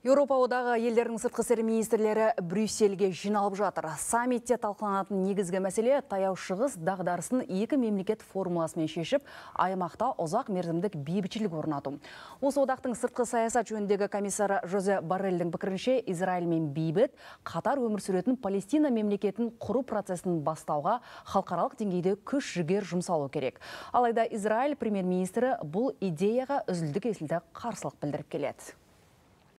Еуропа одағы елдерінің сыртқы істер министрлері Брюссельге жиналып жатыр. Саммитте талқыланатын негізгі мәселе таяу шығыс дағдарысын екі мемлекет формуласымен шешіп, аймақта ұзақ мерзімдік бейбітшілік орнату. Осы одақтың сыртқы саясат жөніндегі комиссары Жозе Баррелдің пікірінше Израиль мен бейбіт қатар өмір сүретін Палестина мемлекетін құру процесін бастауға халықаралық деңгейде күш жігер жұмсалу керек. Алайда Израиль премьер-министрі бұл идеяға үзілді кесілді қарсылық білдіріп келеді.